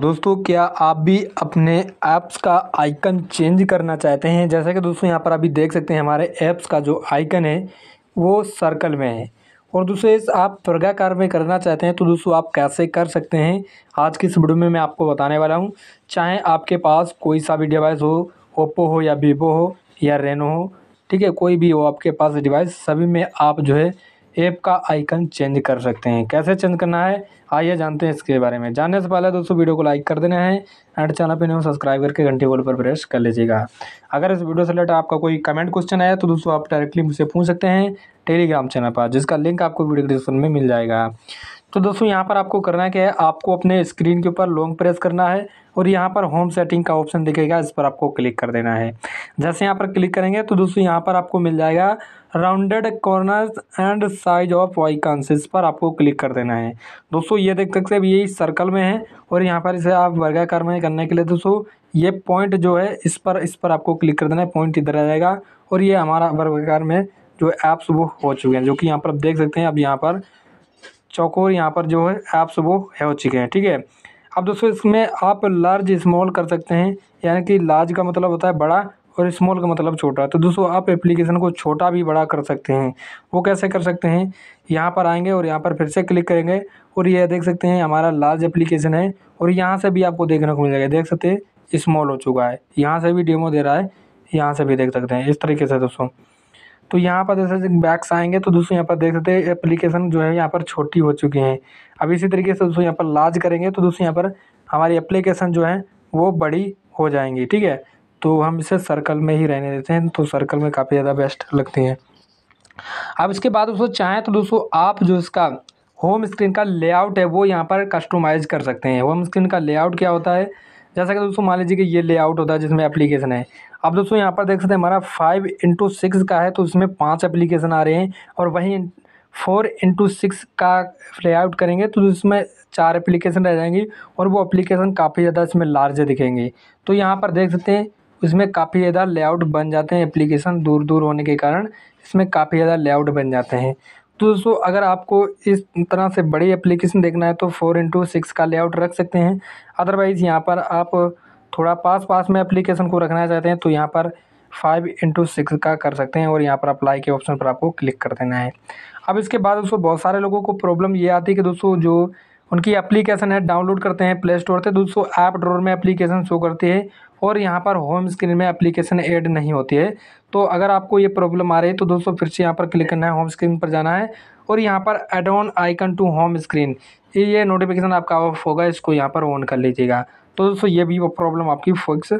दोस्तों क्या आप भी अपने ऐप्स का आइकन चेंज करना चाहते हैं जैसा कि दोस्तों यहाँ पर अभी देख सकते हैं हमारे ऐप्स का जो आइकन है वो सर्कल में है और दोस्तों आप वर्गाकार में करना चाहते हैं तो दोस्तों आप कैसे कर सकते हैं आज की इस वीडियो में मैं आपको बताने वाला हूँ चाहे आपके पास कोई सा भी डिवाइस हो ओप्पो हो या वीवो हो या रेनो हो ठीक है कोई भी हो आपके पास डिवाइस सभी में आप जो है ऐप का आइकन चेंज कर सकते हैं कैसे चेंज करना है आइए जानते हैं इसके बारे में जानने से पहले दोस्तों वीडियो को लाइक कर देना है एंड चैनल पर नहीं सब्सक्राइब करके घंटे बोल पर प्रेस कर लीजिएगा अगर इस वीडियो से रिलेटेड आपका कोई कमेंट क्वेश्चन आया तो दोस्तों आप डायरेक्टली मुझसे पूछ सकते हैं टेलीग्राम चैनल पर जिसका लिंक आपको वीडियो डिस्क्रिप्शन में मिल जाएगा तो दोस्तों यहाँ पर आपको करना क्या है आपको अपने स्क्रीन के ऊपर लॉन्ग प्रेस करना है और यहाँ पर होम सेटिंग का ऑप्शन दिखेगा इस पर आपको क्लिक कर देना है जैसे यहाँ पर क्लिक करेंगे तो दोस्तों यहाँ पर आपको मिल जाएगा rounded corners and size of icons इस पर आपको क्लिक कर देना है दोस्तों ये देख सकते हैं ये सर्कल में है और यहाँ पर इसे आप वर्गाकार में करने के लिए दोस्तों ये पॉइंट जो है इस पर इस पर आपको क्लिक कर देना है पॉइंट इधर आ जाएगा और ये हमारा वर्गाकार में जो ऐप्स वो हो चुके हैं जो कि यहाँ पर आप देख सकते हैं अब यहाँ पर चौकोर यहाँ पर जो है ऐप्स वो है हो चुके हैं ठीक है अब दोस्तों इसमें आप लार्ज स्मॉल कर सकते हैं यानी कि लार्ज का मतलब होता है बड़ा और स्मॉल का मतलब छोटा तो दोस्तों आप एप्लीकेशन को छोटा भी बड़ा कर सकते हैं वो कैसे कर सकते हैं यहाँ पर आएंगे और यहाँ पर फिर से क्लिक करेंगे और ये देख सकते हैं हमारा लार्ज एप्लीकेशन है और यहाँ से भी आपको देखने को मिल जाएगा देख सकते हैं स्मॉल हो चुका है यहाँ से भी डेमो दे रहा है यहाँ से भी देख सकते हैं इस तरीके से दोस्तों तो यहाँ पर जैसे बैक्स आएंगे तो दोस्तों यहाँ पर देख सकते हैं एप्लीकेशन जो है यहाँ पर छोटी हो चुकी हैं अब इसी तरीके से दोस्तों यहाँ पर लार्ज करेंगे तो दोस्तों यहाँ पर हमारी एप्लीकेशन जो है वो बड़ी हो जाएंगी ठीक है तो हम इसे सर्कल में ही रहने देते हैं तो सर्कल में काफ़ी ज़्यादा बेस्ट लगती हैं अब इसके बाद दोस्तों चाहें तो दोस्तों आप जो इसका होम स्क्रीन का लेआउट है वो यहाँ पर कस्टमाइज़ कर सकते हैं होम स्क्रीन का लेआउट क्या होता है जैसा कि दोस्तों मान लीजिए कि ये लेआउट होता है जिसमें एप्लीकेशन है अब दोस्तों यहाँ पर देख सकते हैं हमारा फाइव इंटू सिक्स का है तो उसमें पाँच एप्लीकेशन आ रहे हैं और वहीं फोर इंटू सिक्स का लेआउट करेंगे तो उसमें चार एप्लीकेशन रह जाएंगी और वो एप्लीकेशन काफ़ी ज़्यादा इसमें लार्ज दिखेंगे तो यहाँ पर देख सकते हैं इसमें काफ़ी ज़्यादा लेआउट बन जाते हैं एप्लीकेशन दूर दूर होने के कारण इसमें काफ़ी ज़्यादा लेआउट बन जाते हैं तो दोस्तों अगर आपको इस तरह से बड़ी एप्लीकेशन देखना है तो फोर इंटू सिक्स का लेआउट रख सकते हैं अदरवाइज़ यहाँ पर आप थोड़ा पास पास में एप्लीकेशन को रखना चाहते हैं तो यहाँ पर फाइव इंटू सिक्स का कर सकते हैं और यहाँ पर अप्लाई के ऑप्शन पर आपको क्लिक कर देना है अब इसके बाद दोस्तों बहुत सारे लोगों को प्रॉब्लम ये आती है कि दोस्तों जो उनकी एप्लीकेशन है डाउनलोड करते हैं प्ले स्टोर से दोस्तों ऐप ड्रोर में एप्लीकेशन शो करती है और यहाँ पर होम स्क्रीन में एप्लीकेशन ऐड नहीं होती है तो अगर आपको ये प्रॉब्लम आ रही है तो दोस्तों फिर से यहाँ पर क्लिक करना है होम स्क्रीन पर जाना है और यहाँ पर add on icon to home screen ये नोटिफिकेशन आपका ऑफ होगा इसको यहाँ पर ऑन कर लीजिएगा तो दोस्तों ये भी प्रॉब्लम आपकी फिक्स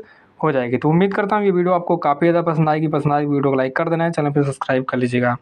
हो जाएगी तो उम्मीद करता हूँ ये वीडियो आपको काफ़ी ज़्यादा पसंद आएगी पसंद आएगी वीडियो को लाइक कर देना है चैनल पर सब्सक्राइब कर लीजिएगा